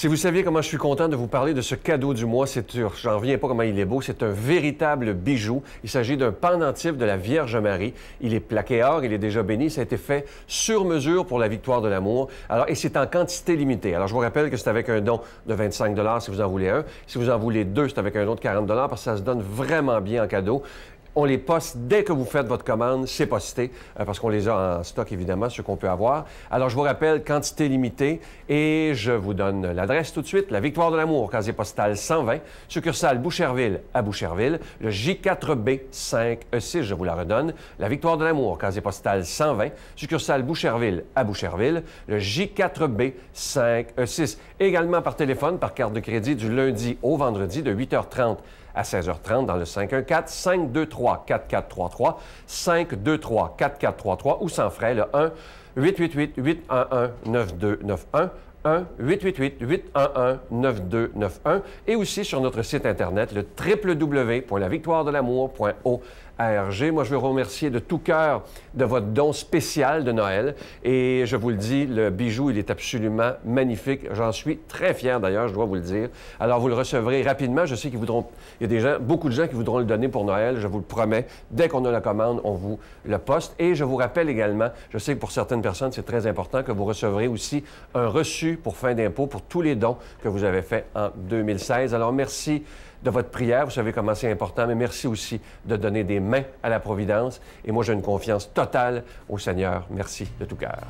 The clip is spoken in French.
Si vous saviez comment je suis content de vous parler de ce cadeau du mois, c'est sûr, j'en reviens pas comment il est beau, c'est un véritable bijou. Il s'agit d'un pendentif de la Vierge Marie. Il est plaqué or, il est déjà béni, ça a été fait sur mesure pour la victoire de l'amour. Alors, et c'est en quantité limitée. Alors, je vous rappelle que c'est avec un don de 25 si vous en voulez un. Si vous en voulez deux, c'est avec un don de 40 parce que ça se donne vraiment bien en cadeau. On les poste dès que vous faites votre commande. C'est posté euh, parce qu'on les a en stock, évidemment, ce qu'on peut avoir. Alors, je vous rappelle, quantité limitée. Et je vous donne l'adresse tout de suite. La Victoire de l'Amour, casier postal 120, succursale Boucherville à Boucherville, le J4B5E6, je vous la redonne. La Victoire de l'Amour, casier postal 120, succursale Boucherville à Boucherville, le J4B5E6. Également par téléphone, par carte de crédit du lundi au vendredi de 8h30 à 16h30 dans le 514-523-4433, 523-4433 ou sans frais le 1-888-811-9291. 1-888-811-9291 et aussi sur notre site internet le www.lavictoiredelamour.org moi, je veux remercier de tout cœur de votre don spécial de Noël. Et je vous le dis, le bijou, il est absolument magnifique. J'en suis très fier, d'ailleurs, je dois vous le dire. Alors, vous le recevrez rapidement. Je sais qu'il voudront... y a des gens, beaucoup de gens qui voudront le donner pour Noël, je vous le promets. Dès qu'on a la commande, on vous le poste. Et je vous rappelle également, je sais que pour certaines personnes, c'est très important que vous recevrez aussi un reçu pour fin d'impôt pour tous les dons que vous avez faits en 2016. Alors, merci de votre prière. Vous savez comment c'est important, mais merci aussi de donner des mains à la Providence. Et moi, j'ai une confiance totale au Seigneur. Merci de tout cœur.